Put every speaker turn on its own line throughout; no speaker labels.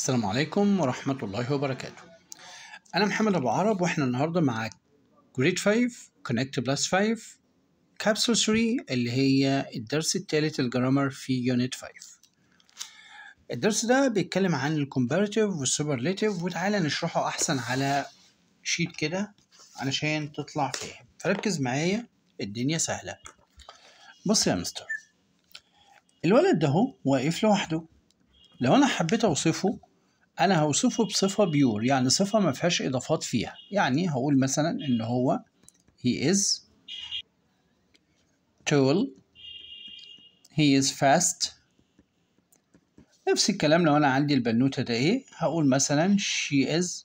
السلام عليكم ورحمة الله وبركاته أنا محمد أبو عرب وإحنا النهاردة مع جريد 5 كونكت بلس 5 كابسول 3 اللي هي الدرس الثالث الجرامر في يونت 5 الدرس ده بيتكلم عن الكومباريتيف والسوبرليتيف وتعالى نشرحه أحسن على شيت كده علشان تطلع فاهم فركز معايا الدنيا سهلة بص يا مستر الولد ده واقف لوحده لو انا حبيت اوصفه انا هوصفه بصفه بيور يعني صفه ما فيهاش اضافات فيها يعني هقول مثلا ان هو he is tall he is fast نفس الكلام لو انا عندي البنوته ده ايه هقول مثلا she is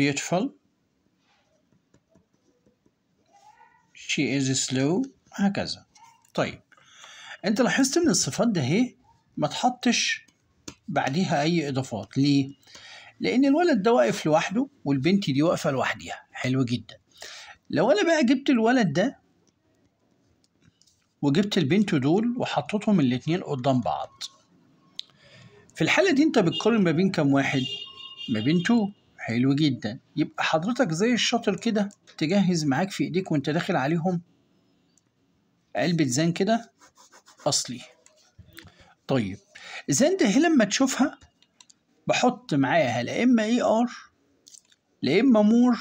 beautiful she is slow هكذا طيب انت لاحظت ان الصفات ده ايه ما تحطش بعديها اي اضافات ليه لان الولد ده واقف لوحده والبنت دي واقفه لوحدها حلو جدا لو انا بقى جبت الولد ده وجبت البنت دول وحطيتهم الاتنين قدام بعض في الحالة دي انت بتقارن ما بين كام واحد؟ ما بين تو حلو جدا يبقى حضرتك زي الشاطر كده تجهز معاك في ايديك وانت داخل عليهم علبة زان كده أصلي طيب زند هي لما تشوفها بحط معاها لا اما اي ار لا اما مور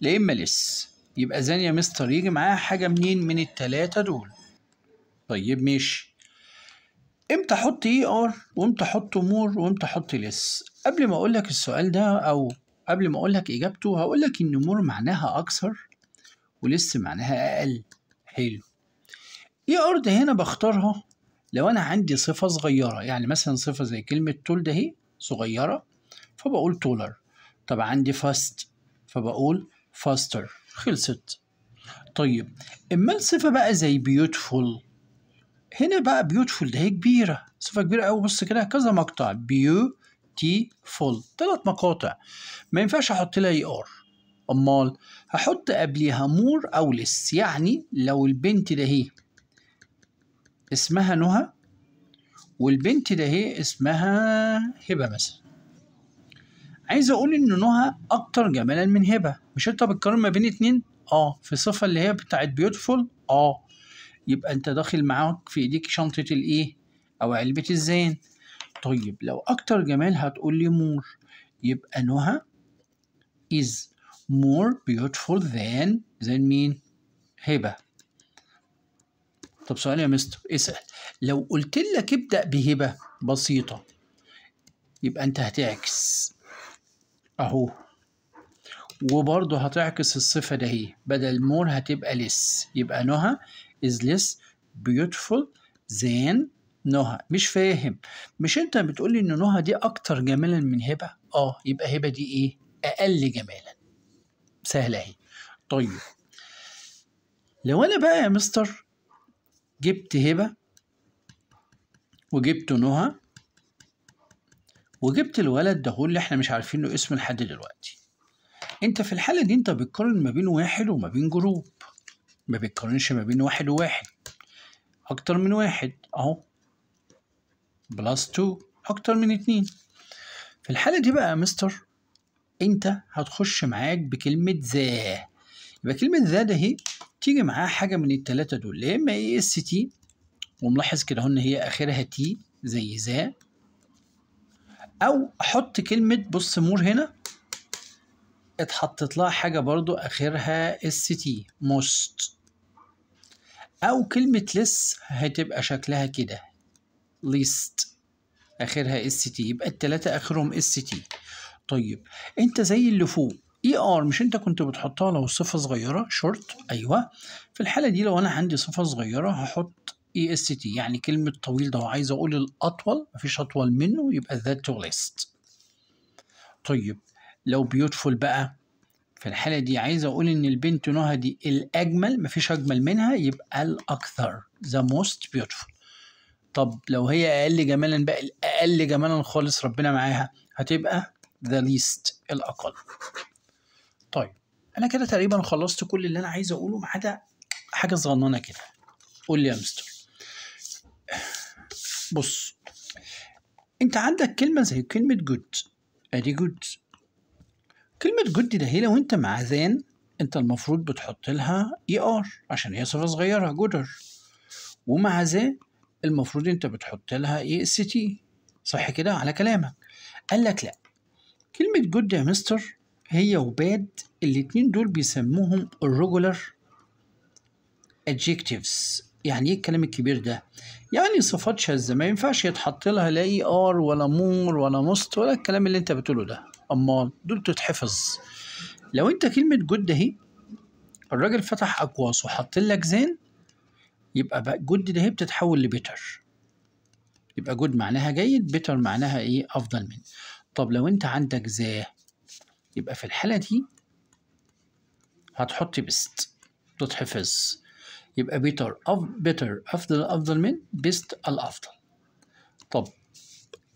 لا اما لس يبقى زان يا مستر يجي معاها حاجه منين من التلاته دول طيب ماشي امتى احط اي ار وامتى احط مور وامتى احط لس قبل ما اقول لك السؤال ده او قبل ما اقول لك اجابته هقول لك ان مور معناها اكثر ولس معناها اقل حلو اي ار ده هنا بختارها لو أنا عندي صفة صغيرة يعني مثلا صفة زي كلمة تول ده هي صغيرة فبقول تولر طب عندي فاست فبقول فاستر خلصت طيب اما الصفه بقى زي بيوتفول هنا بقى بيوتفول ده هي كبيره صفه كبيره قوي بص كده كذا مقطع بيو تي فول ثلاث مقاطع ما ينفعش احط لها اي e ار امال هحط قبليها مور او لس يعني لو البنت ده هي اسمها نهى والبنت ده هي ايه، اسمها هبة مثلا عايز اقول ان نهى اكتر جمالا من هبة مش انت بتقارن ما بين اتنين اه في صفة اللي هي بتاعت بيوتفول اه يبقى انت داخل معاك في ايديك شنطة الايه او علبة الزين طيب لو اكتر جمال هتقول لي مور يبقى نهى is more beautiful than than مين هبة طب سؤال يا مستر اسأل لو قلت لك ابدأ بهبة بسيطة يبقى أنت هتعكس أهو وبرضه هتعكس الصفة ده هي بدل مور هتبقى لس يبقى نهى از لس beautiful زين نهى مش فاهم مش انت بتقول لي ان نهى دي اكتر جمالا من هبة اه يبقى هبة دي ايه اقل جمالا سهلة اهي طيب لو انا بقى يا مستر جبت هبة وجبت نهى وجبت الولد ده اللي احنا مش عارفين له اسم لحد دلوقتي انت في الحالة دي انت بتقارن ما بين واحد وما بين جروب ما بتقارنش ما بين واحد وواحد اكتر من واحد اهو بلس 2 اكتر من اتنين في الحالة دي بقى يا مستر انت هتخش معاك بكلمة ذا يبقى كلمة ذا ده هي ايه؟ تيجي معاه حاجة من التلاتة دول يا إما إيه إس تي وملاحظ كده هن هي آخرها تي زي ذا أو أحط كلمة بص مور هنا اتحطت لها حاجة برضو آخرها اس تي موست أو كلمة لس هتبقى شكلها كده ليست آخرها اس تي يبقى التلاتة آخرهم اس تي طيب أنت زي اللي فوق اي e ار مش انت كنت بتحطها لو صفه صغيره شورت ايوه في الحاله دي لو انا عندي صفه صغيره هحط اي اس تي يعني كلمه طويل ده وعايز اقول الاطول مفيش اطول منه يبقى ذا ليست طيب لو بيوتفول بقى في الحالة دي عايز أقول إن البنت نهى دي الأجمل مفيش أجمل منها يبقى الأكثر the most beautiful طب لو هي أقل جمالا بقى الأقل جمالا خالص ربنا معاها هتبقى the least الأقل انا كده تقريبا خلصت كل اللي انا عايز اقوله ما عدا حاجه صغننه كده قول لي يا مستر بص انت عندك كلمه زي كلمه جود ادي جود كلمه جود ده هي لو انت مع ذان انت المفروض بتحط لها اي e ار عشان هي صفه صغيره جودر ومع ذا المفروض انت بتحط لها اي اس تي صح كده على كلامك قال لك لا كلمه جود يا مستر هي وباد الاتنين دول بيسموهم irregular adjectives يعني ايه الكلام الكبير ده يعني صفات شاذه ما ينفعش يتحط لها لا اي e ار ولا مور ولا مست ولا الكلام اللي انت بتقوله ده امال دول تتحفظ لو انت كلمه جود اهي الراجل فتح اقواس وحط لك زين يبقى بقى جود ده هي بتتحول لبيتر يبقى جود معناها جيد بيتر معناها ايه افضل من طب لو انت عندك ذا يبقى في الحالة دي هتحطي بيست تتحفظ يبقى بيتر أف بيتر أفضل أفضل من بيست الأفضل طب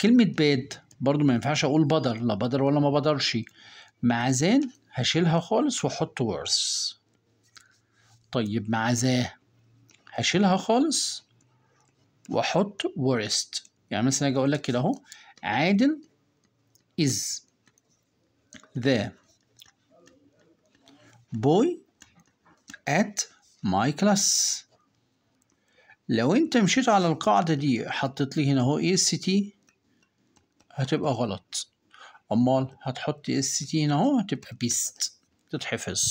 كلمة باد برضو ما ينفعش أقول بدر لا بدر ولا ما بدرش مع زان هشيلها خالص وأحط ورث طيب مع ذا هشيلها خالص وأحط ورست يعني مثلا أجي أقول لك كده أهو عادل إز the boy at my class لو انت مشيت على القاعدة دي حطيت لي هنا اهو اس تي هتبقى غلط امال هتحط اس تي هنا اهو هتبقى بيست تتحفظ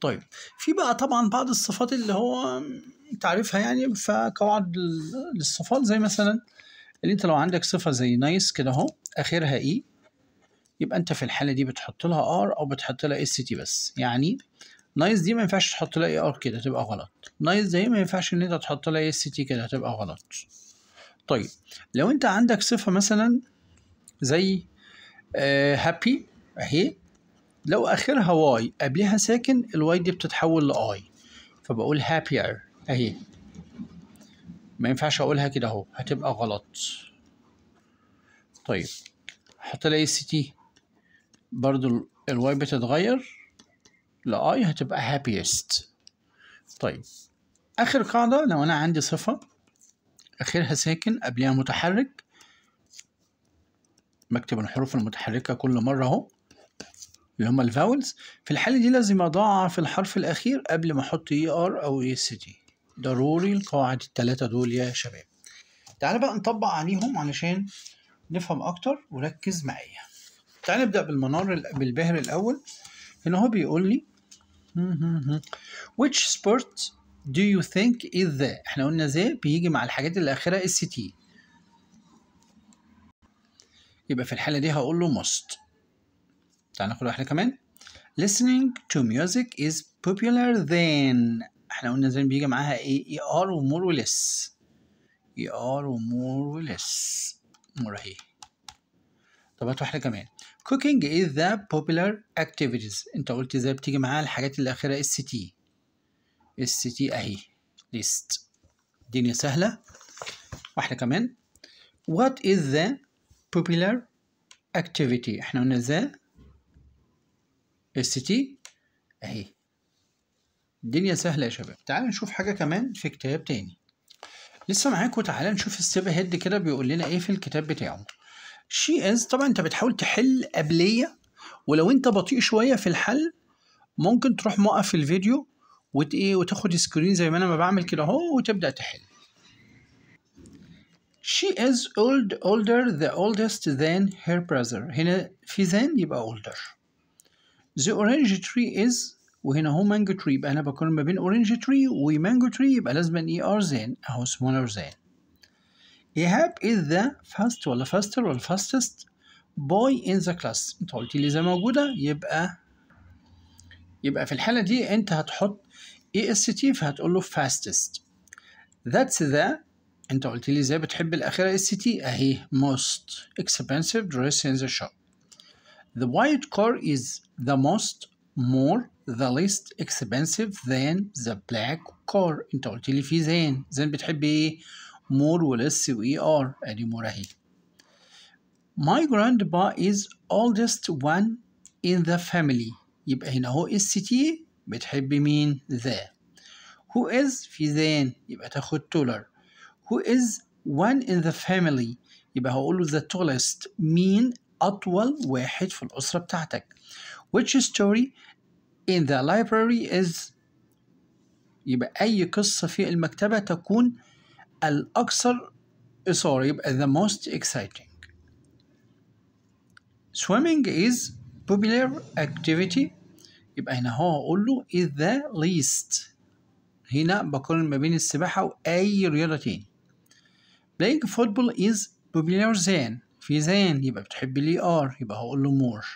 طيب في بقى طبعا بعض الصفات اللي هو تعرفها يعني فقواعد للصفات زي مثلا اللي انت لو عندك صفة زي نايس nice كده اهو اخرها ايه يبقى انت في الحاله دي بتحط لها ار او بتحط لها اس تي بس يعني نايس دي ما ينفعش تحط لها اي ار كده تبقى غلط نايس دي ما ينفعش ان انت تحط لها اس تي كده تبقى غلط طيب لو انت عندك صفه مثلا زي هابي آه اهي لو اخرها واي قبلها ساكن الواي دي بتتحول لاي فبقول هابير اهي ما ينفعش اقولها كده اهو هتبقى غلط طيب حط لها اس تي برضو الواي بتتغير لآي هتبقى happiest طيب آخر قاعدة لو أنا عندي صفة آخرها ساكن قبلها متحرك بكتب الحروف المتحركة كل مرة أهو اللي هما الفاولز في الحالة دي لازم اضاعف الحرف الأخير قبل ما أحط إي e آر أو إي اس تي ضروري القواعد التلاتة دول يا شباب تعال بقى نطبق عليهم علشان نفهم أكتر وركز معايا تعال نبدأ بالمنار بالبهر الأول هنا هو بيقول لي which sport do you think is the احنا قلنا the بيجي مع الحاجات اللي آخرها اس تي يبقى في الحالة دي هقول له must تعال ناخد واحدة كمان listening to music is popular than احنا قلنا زين بيجي معاها ايه ار e ومور ولس ار e ومور ولس مور اهي طب هات واحدة كمان cooking is the popular activities انت قلت ازاي بتيجي معاها الحاجات الاخيره اس تي اس تي اهي list الدنيا سهله واحده كمان what is the popular activity احنا قلنا ذا اس تي اهي الدنيا سهله يا شباب تعال نشوف حاجه كمان في كتاب تاني لسه معاكم تعال نشوف السيب هيد كده بيقول لنا ايه في الكتاب بتاعه شي از طبعا انت بتحاول تحل قبليه ولو انت بطيء شويه في الحل ممكن تروح موقف الفيديو وت ايه وتاخد سكرين زي ما انا ما بعمل كده اهو وتبدا تحل She is old older the oldest than her brother هنا في than يبقى older The orange tree is وهنا هو mango tree يبقى انا بقارن ما بين orange tree ومانجو tree يبقى لازما اي e ار than اهو smaller than Ihab is the fastest ولا faster ولا fastest boy in the class انت قلت لي زي موجودة يبقى يبقى في الحالة دي انت هتحط est فهتقول له fastest that's the انت قلت لي ازاي بتحب الاخيره اس تي اهي most expensive dress in the shop the white car is the most more the least expensive than the black car انت قلت لي في زين زين بتحب ايه مور والاس واي e ار ادي يعني مور اهي my grandpa is oldest one in the family يبقى هنا اهو اس تي بتحب مين ذا who is في ذان يبقى تاخد taller who is one in the family يبقى هقول له the tallest مين أطول واحد في الأسرة بتاعتك which story in the library is يبقى أي قصة في المكتبة تكون الأكثر إثارة uh, يبقى uh, the most exciting. Swimming is popular activity يبقى هنا هو هقول له is the least. هنا بقارن ما بين السباحة وأي رياضة تاني. Playing football is popular than في than يبقى بتحب ليه are يبقى هقول له more.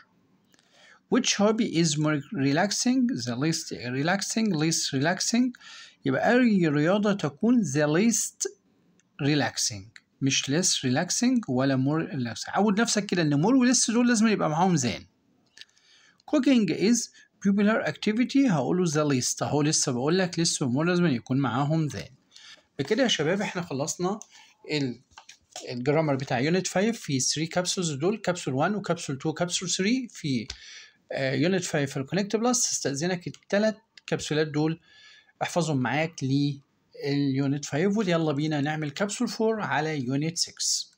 which hobby is more relaxing the least relaxing least relaxing يبقى أي رياضة تكون the least relaxing مش less relaxing ولا more relaxing عود نفسك كده ان more و less دول لازم يبقى معاهم زين cooking is popular activity هقوله the least اهو لسه بقول لك less و more لازم يكون معاهم زين بكده يا شباب احنا خلصنا ال الجرامر بتاع يونت 5 في 3 كابسولز دول كابسول 1 وكابسول 2 وكابسول 3 في يونت آه، 5 في الكونكت بلس استاذنك الثلاث كبسولات دول احفظهم معاك لليونت 5 ويلا بينا نعمل كبسول 4 على يونت 6